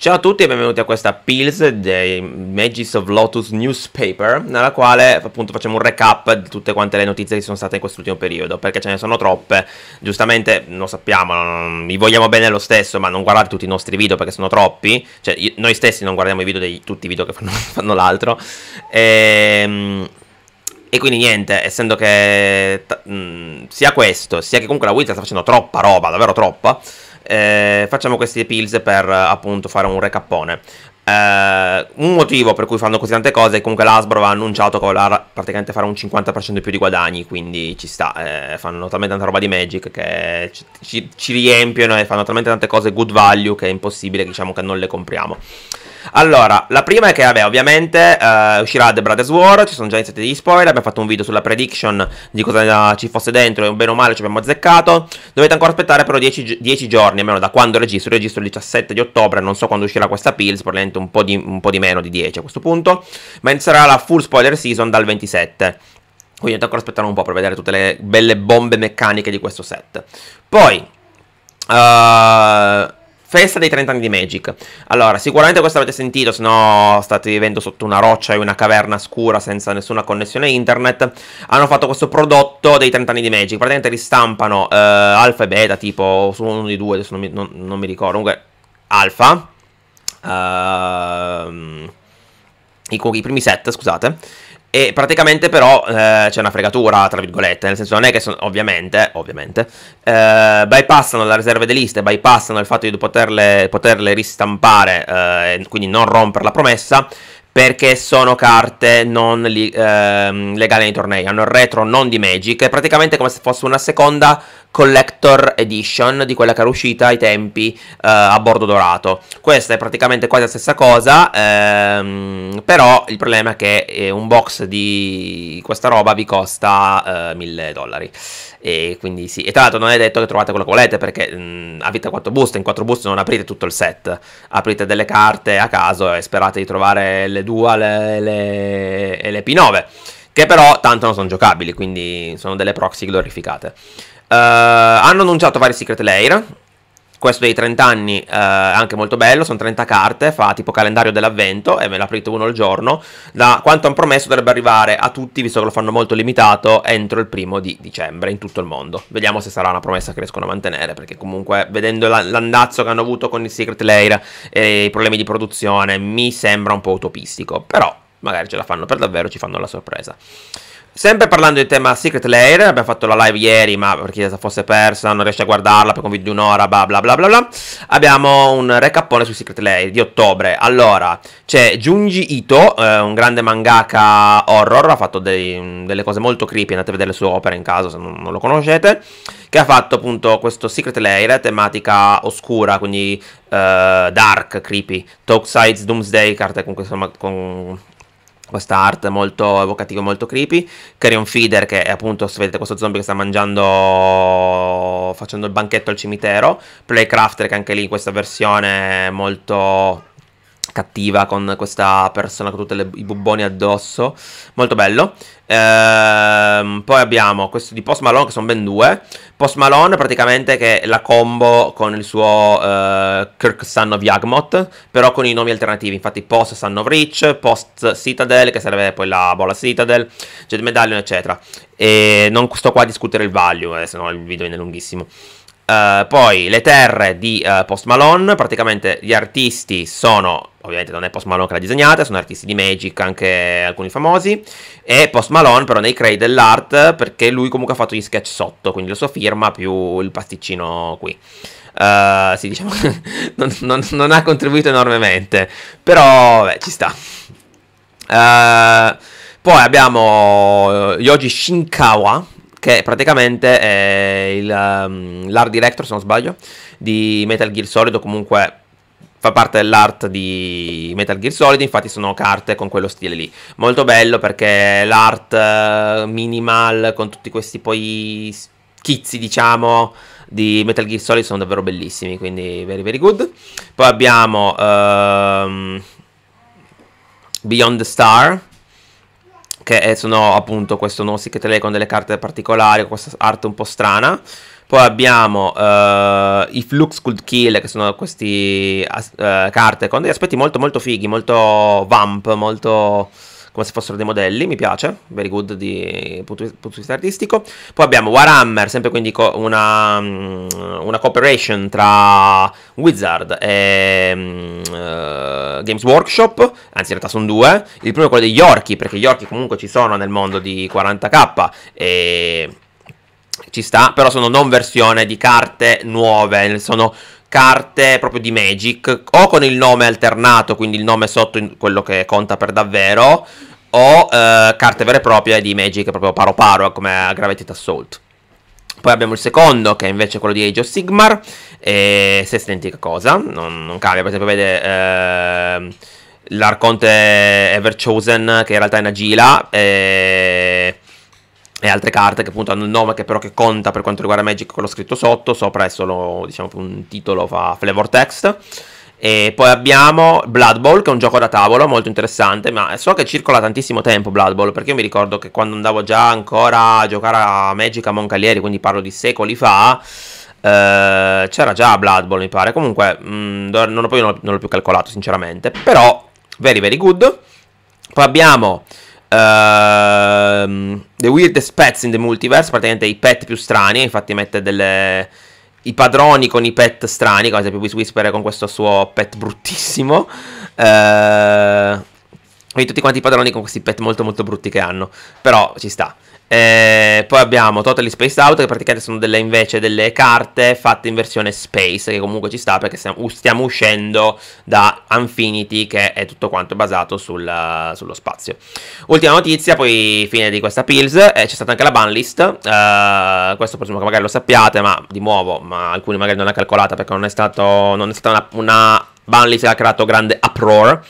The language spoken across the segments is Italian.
Ciao a tutti e benvenuti a questa Pills dei Magis of Lotus Newspaper, nella quale appunto facciamo un recap di tutte quante le notizie che sono state in quest'ultimo periodo, perché ce ne sono troppe, giustamente lo sappiamo, non, vi vogliamo bene lo stesso, ma non guardate tutti i nostri video perché sono troppi, cioè io, noi stessi non guardiamo i video di tutti i video che fanno, fanno l'altro, ehm... E quindi niente, essendo che mh, sia questo, sia che comunque la Wizard sta facendo troppa roba, davvero troppa, eh, facciamo questi pills per appunto fare un recappone. Eh, un motivo per cui fanno così tante cose è comunque l'Asbro ha annunciato che volerà praticamente fare un 50% più di guadagni, quindi ci sta, eh, fanno talmente tanta roba di Magic che ci, ci riempiono e fanno talmente tante cose good value che è impossibile diciamo che non le compriamo. Allora, la prima è che, vabbè, ovviamente eh, uscirà The Brothers War, ci sono già iniziati gli spoiler, abbiamo fatto un video sulla prediction di cosa ci fosse dentro e bene o male ci abbiamo azzeccato. Dovete ancora aspettare però 10, 10 giorni, almeno da quando registro, registro il 17 di ottobre, non so quando uscirà questa pills, probabilmente un po, di, un po' di meno di 10 a questo punto, ma inizierà la full spoiler season dal 27. Quindi dovete ancora aspettare un po' per vedere tutte le belle bombe meccaniche di questo set. Poi... Uh, Festa dei 30 anni di Magic. Allora, sicuramente questo avete sentito, se no state vivendo sotto una roccia e una caverna scura senza nessuna connessione internet. Hanno fatto questo prodotto dei 30 anni di Magic. Praticamente ristampano eh, alfa e beta, tipo su uno di due, adesso non mi, non, non mi ricordo. Comunque, alfa. Uh, i, i primi set, scusate e praticamente però eh, c'è una fregatura, tra virgolette, nel senso non è che sono, ovviamente, ovviamente, eh, bypassano la riserva di liste, bypassano il fatto di poterle, poterle ristampare, eh, quindi non rompere la promessa, perché sono carte non li, ehm, legali nei tornei, hanno il retro non di Magic, è praticamente come se fosse una seconda collector edition di quella che era uscita ai tempi eh, a bordo dorato. Questa è praticamente quasi la stessa cosa, ehm, però il problema è che eh, un box di questa roba vi costa eh, 1000 dollari. E quindi sì, e tra l'altro non è detto che trovate quello che volete perché mh, mm, avete 4 buste, in 4 buste non aprite tutto il set, aprite delle carte a caso e sperate di trovare le 2 e le, le P9, che però tanto non sono giocabili, quindi sono delle proxy glorificate. Uh, hanno annunciato vari secret layer, questo dei 30 anni eh, anche molto bello, sono 30 carte, fa tipo calendario dell'avvento e me l'aprite uno al giorno. Da quanto hanno promesso dovrebbe arrivare a tutti, visto che lo fanno molto limitato, entro il primo di dicembre in tutto il mondo. Vediamo se sarà una promessa che riescono a mantenere, perché comunque vedendo la, l'andazzo che hanno avuto con il Secret Lair e i problemi di produzione mi sembra un po' utopistico, però magari ce la fanno per davvero, ci fanno la sorpresa. Sempre parlando di tema Secret Lair, abbiamo fatto la live ieri, ma per chi se fosse persa non riesce a guardarla per un video di un'ora, bla bla bla bla bla. Abbiamo un recapone su Secret Lair di ottobre. Allora, c'è Junji Ito, eh, un grande mangaka horror, ha fatto dei, delle cose molto creepy, andate a vedere le sue opere in caso se non, non lo conoscete, che ha fatto appunto questo Secret Lair, tematica oscura, quindi Uh, dark, creepy, Talk Sides, Doomsday, carte con, insomma, con questa art molto evocativa, e molto creepy. Carrion Feeder, che è appunto, se vedete questo zombie che sta mangiando, facendo il banchetto al cimitero. Playcrafter, che anche lì in questa versione è molto cattiva con questa persona con tutti i bubboni addosso. Molto bello. Ehm, poi abbiamo questo di Post Malone che sono ben due. Post Malone praticamente che è la combo con il suo eh, Kirk Son of Yagmoth, però con i nomi alternativi. Infatti Post Son of Rich, Post Citadel che sarebbe poi la bola Citadel, Jet Medallion eccetera. E non sto qua a discutere il value, eh, se no il video viene lunghissimo. Uh, poi le terre di uh, Post Malone, praticamente gli artisti sono ovviamente non è Post Malone che l'ha disegnata, sono artisti di Magic, anche alcuni famosi, e Post Malone però nei crei dell'art perché lui comunque ha fatto gli sketch sotto, quindi la sua firma più il pasticcino qui. Uh, sì, diciamo che non, non, non, ha contribuito enormemente, però beh, ci sta. Uh, poi abbiamo eh, Yoji Shinkawa, che praticamente è il, um, l'art director, se non sbaglio, di Metal Gear Solid o comunque fa parte dell'art di Metal Gear Solid, infatti sono carte con quello stile lì. Molto bello perché l'art eh, minimal con tutti questi poi schizzi, diciamo, di Metal Gear Solid sono davvero bellissimi, quindi very very good. Poi abbiamo um, Beyond the Star, che sono appunto questo non si che con delle carte particolari, questa arte un po' strana. Poi abbiamo uh, i Flux Could Kill, che sono queste uh, carte con degli aspetti molto molto fighi, molto vamp, molto come se fossero dei modelli, mi piace, very good di punto, di vista artistico. Poi abbiamo Warhammer, sempre quindi una, mm, una cooperation tra Wizard e uh, Games Workshop, anzi in realtà sono due. Il primo è quello degli orchi, perché gli orchi comunque ci sono nel mondo di 40k e ci sta, però sono non versione di carte nuove, sono carte proprio di Magic, o con il nome alternato, quindi il nome sotto quello che conta per davvero, o eh, carte vere e proprie di Magic proprio paro paro, eh, come Gravity Assault. Poi abbiamo il secondo, che è invece quello di Age of Sigmar, e se identica cosa, non, non, cambia, per esempio vede... Eh, l'arconte Everchosen, che in realtà è una gila, e e altre carte che appunto hanno il nome che però che conta per quanto riguarda Magic quello scritto sotto, sopra è solo diciamo un titolo fa flavor text. E poi abbiamo Blood Bowl che è un gioco da tavolo molto interessante, ma so che circola tantissimo tempo Blood Bowl perché io mi ricordo che quando andavo già ancora a giocare a Magic a Moncalieri, quindi parlo di secoli fa, eh, c'era già Blood Bowl mi pare, comunque mh, mm, non, ho, poi non l'ho più calcolato sinceramente, però very very good. Poi abbiamo Ehm, the Weirdest Pets in the Multiverse, praticamente i pet più strani, infatti mette delle... i padroni con i pet strani, come ad esempio Whisper con questo suo pet bruttissimo. Uh, quindi tutti quanti i padroni con questi pet molto molto brutti che hanno. Però ci sta. Eh, poi abbiamo Totally Spaced Out, che praticamente sono delle, invece delle carte fatte in versione space, che comunque ci sta perché stiamo, stiamo uscendo da Infinity, che è tutto quanto basato sul, sullo spazio. Ultima notizia, poi fine di questa Pills, eh, c'è stata anche la banlist, eh, questo presumo che magari lo sappiate, ma di nuovo, ma alcuni magari non l'ha calcolata perché non è, stato, non è stata una, una Bunlist ha creato grande uproar.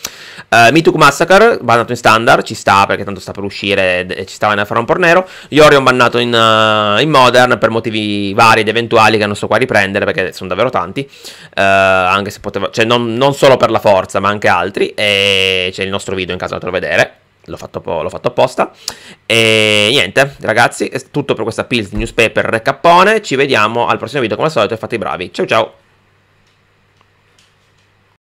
Uh, Mituk Massacre, bannato in standard, ci sta perché tanto sta per uscire e ci stava nel fare un pornero. Yorion bannato in, uh, in, modern per motivi vari ed eventuali che non so qua riprendere perché sono davvero tanti. Uh, anche se poteva, cioè non, non, solo per la forza ma anche altri. E c'è il nostro video in caso andatelo a vedere. L'ho fatto, l'ho fatto, apposta. E niente, ragazzi, è tutto per questa Pills Newspaper Recappone. Ci vediamo al prossimo video come al solito e fate i bravi. Ciao ciao!